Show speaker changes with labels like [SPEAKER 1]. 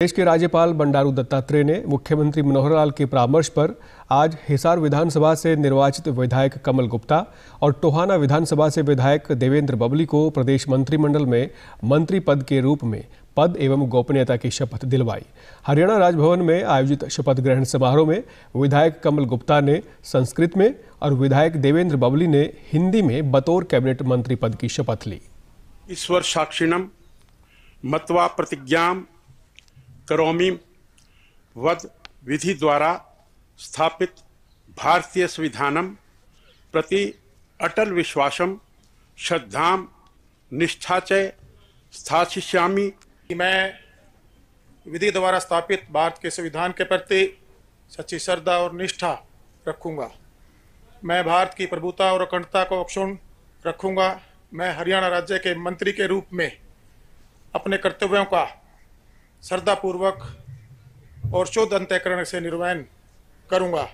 [SPEAKER 1] प्रदेश के राज्यपाल बंडारू दत्तात्रेय ने मुख्यमंत्री मनोहर लाल के परामर्श पर आज हिसार विधानसभा से निर्वाचित विधायक कमल गुप्ता और टोहाना विधानसभा से विधायक देवेंद्र बबली को प्रदेश मंत्रिमंडल में मंत्री पद के रूप में पद एवं गोपनीयता की शपथ दिलवाई हरियाणा राजभवन में आयोजित शपथ ग्रहण समारोह में विधायक कमल गुप्ता ने संस्कृत में और विधायक देवेंद्र बबली ने हिंदी में बतौर कैबिनेट मंत्री पद की शपथ
[SPEAKER 2] ली
[SPEAKER 3] ईश्वर साक्षिणम मतवा प्रतिज्ञा करोमी वध विधि द्वारा स्थापित भारतीय संविधानम प्रति अटल विश्वासम श्रद्धा
[SPEAKER 4] निष्ठा च स्थाशिष्यामी मैं विधि द्वारा स्थापित भारत के संविधान के प्रति सच्ची श्रद्धा और निष्ठा रखूंगा मैं भारत की प्रभुता और अखंडता को अक्षुण रखूंगा मैं हरियाणा राज्य के मंत्री के रूप में अपने कर्तव्यों का श्रद्धापूर्वक और शोध अंत्यकरण से निर्वहन करूँगा